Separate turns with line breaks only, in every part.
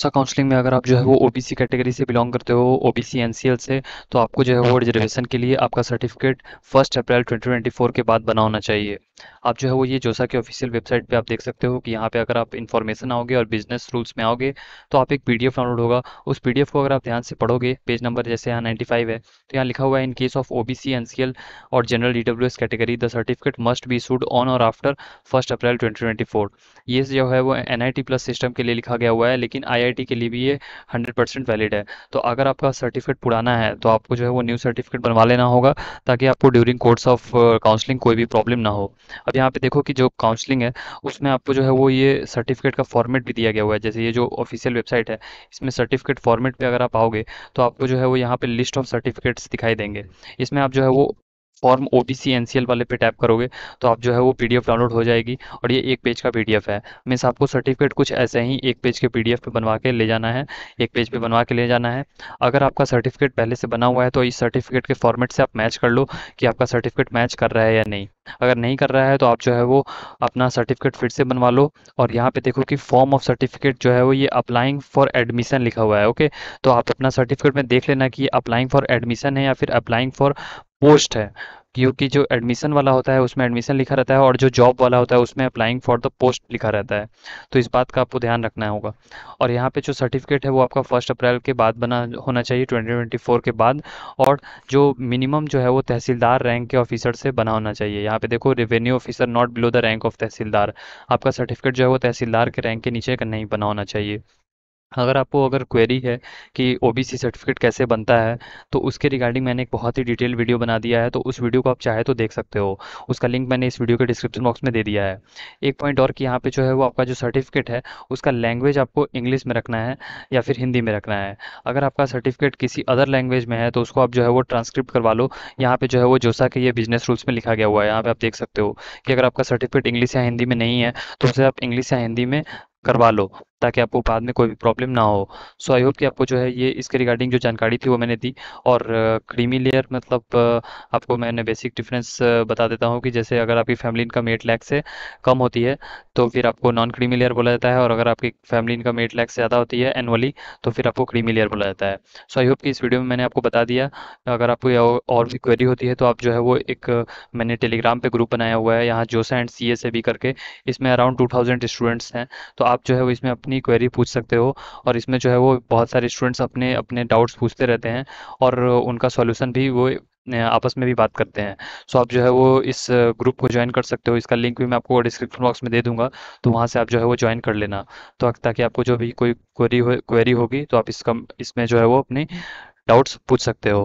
सा काउंसलिंग में अगर आप जो है वो ओबीसी कैटेगरी से बिलोंग करते हो ओबीसी एनसीएल से तो आपको जो है वो रिजर्वेशन के लिए आपका सर्टिफिकेट फर्स्ट अप्रैल 2024 के बाद बना होना चाहिए आप जो है वो ये जोसा के ऑफिशियल वेबसाइट पे आप देख सकते हो कि यहाँ पे अगर आप इन्फॉर्मेशन आओगे और बिजनेस रूल्स में आओगे तो आप एक पी डाउनलोड होगा उस पी को अगर आप ध्यान से पढ़ोगे पेज नंबर जैसे यहाँ नाइन्टी है तो यहाँ लिखा हुआ है in case of O B और general E W category the certificate must be issued on or after first April twenty ये जो है वो एन प्लस सिस्टम के लिए लिखा गया हुआ है लेकिन आईआईटी के लिए भी ये 100 परसेंट वैलिड है तो अगर आपका सर्टिफिकेट पुराना है तो आपको जो है वो न्यू सर्टिफिकेट बनवा लेना होगा ताकि आपको ड्यूरिंग कोर्स ऑफ काउंसलिंग कोई भी प्रॉब्लम ना हो अब यहाँ पे देखो कि जो काउंसलिंग है उसमें आपको जो है वो ये सर्टिफिकेट का फॉर्मेट भी दिया गया हुआ है जैसे ये जो ऑफिशियल वेबसाइट है इसमें सर्टिफिकेट फॉर्मेट पर अगर आप आओगे तो आपको जो है वो यहाँ पर लिस्ट ऑफ सर्टिफिकेट्स दिखाई देंगे इसमें आप जो है वो form O B C N C L वाले पे टैप करोगे तो आप जो है वो पी डी एफ डाउनलोड हो जाएगी और ये एक पेज का पी डी एफ है मीन्स आपको सर्टिफिकेट कुछ ऐसे ही एक पेज के पी डी एफ पे बनवा के ले जाना है एक पेज पे बनवा के ले जाना है अगर आपका सर्टिफिकेट पहले से बना हुआ है तो इस सर्टिफिकेट के फॉर्मेट से आप मैच कर लो कि आपका सर्टिफिकेट मैच कर रहा है या नहीं अगर नहीं कर रहा है तो आप जो है वो अपना सर्टिफिकेट फिर से बनवा लो और यहाँ पे देखो कि फॉर्म ऑफ सर्टिफिकेट जो है वो ये अप्लाइंग फॉर एडमिशन लिखा हुआ है ओके तो आप अपना सर्टिफिकेट में देख लेना कि अप्लाइंग फॉर एडमिशन है या फिर अप्लाइंग फॉर पोस्ट है क्योंकि जो एडमिशन वाला होता है उसमें एडमिशन लिखा रहता है और जो जॉब वाला होता है उसमें अप्लाइंग फॉर द पोस्ट लिखा रहता है तो इस बात का आपको ध्यान रखना होगा और यहाँ पे जो सर्टिफिकेट है वो आपका फर्स्ट अप्रैल के बाद बना होना चाहिए 2024 के बाद और जो मिनिमम जो है वो तहसीलदार रैंक के ऑफिसर से बना होना चाहिए यहाँ पे देखो revenue officer not below the rank of tehsildar आपका सर्टिफिकेट जो है वो तहसीलदार के रैंक के नीचे का नहीं बना होना चाहिए अगर आपको अगर क्वेरी है कि ओबीसी सर्टिफिकेट कैसे बनता है तो उसके रिगार्डिंग मैंने एक बहुत ही डिटेल वीडियो बना दिया है तो उस वीडियो को आप चाहे तो देख सकते हो उसका लिंक मैंने इस वीडियो के डिस्क्रिप्शन बॉक्स में दे दिया है एक पॉइंट और कि यहाँ पे जो है वो आपका जो सर्टिफिकेट है उसका लैंग्वेज आपको इंग्लिश में रखना है या फिर हिंदी में रखना है अगर आपका सर्टिफिकेट किसी अदर लैंग्वेज में है तो उसको आप जो है वो ट्रांसक्रिप्ट करवा लो यहाँ पर जो है वो जोसा के ये बिजनेस रूल्स में लिखा गया हुआ है यहाँ पर आप देख सकते हो कि अगर आपका सर्टिफिकेट इंग्लिश या हिंदी में नहीं है तो उसे आप इंग्लिश या हिंदी में करवा लो ताकि आपको बाद में कोई भी प्रॉब्लम ना हो सो आई होप कि आपको जो है ये इसके रिगार्डिंग जो जानकारी थी वो मैंने दी और क्रीमी लेयर मतलब आपको मैंने बेसिक डिफरेंस बता देता हूँ कि जैसे अगर आपकी फैमिली इनकम एट लैख से कम होती है तो फिर आपको नॉन क्रीमी लेयर बोला जाता है और अगर आपकी फैमिली इनकम एट लैक से ज़्यादा होती है एनुअली तो फिर आपको क्रीमी लेयर बोला जाता है सो आई होप कि इस वीडियो में मैंने आपको बता दिया अगर आपको और भी क्वेरी होती है तो आप जो है वो एक मैंने टेलीग्राम पर ग्रुप बनाया हुआ है यहाँ जोसा एंड सी करके इसमें अराउंड टू थाउजेंड स्टूडेंट्स हैं तो आप जो है वो इसमें अपनी अपनी क्वेरी पूछ सकते हो और इसमें जो है वो बहुत सारे स्टूडेंट्स अपने अपने डाउट्स पूछते रहते हैं और उनका सॉल्यूशन भी वो आपस में भी बात करते हैं सो आप जो है वो इस ग्रुप को ज्वाइन कर सकते हो इसका लिंक भी मैं आपको डिस्क्रिप्शन बॉक्स में दे दूंगा तो वहाँ से आप जो है वो ज्वाइन कर लेना तो ताकि आपको जो भी कोई क्वेरी हो क्वेरी होगी तो आप इसका इसमें जो है वो अपनी डाउट्स पूछ सकते हो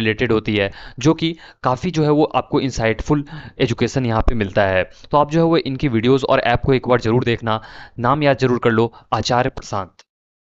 रिलेटेड होती है जो कि काफ़ी जो है वो आपको इंसाइटफुल एजुकेशन यहाँ पे मिलता है तो आप जो है वो इनकी वीडियोस और ऐप को एक बार ज़रूर देखना नाम याद जरूर कर लो आचार्य प्रशांत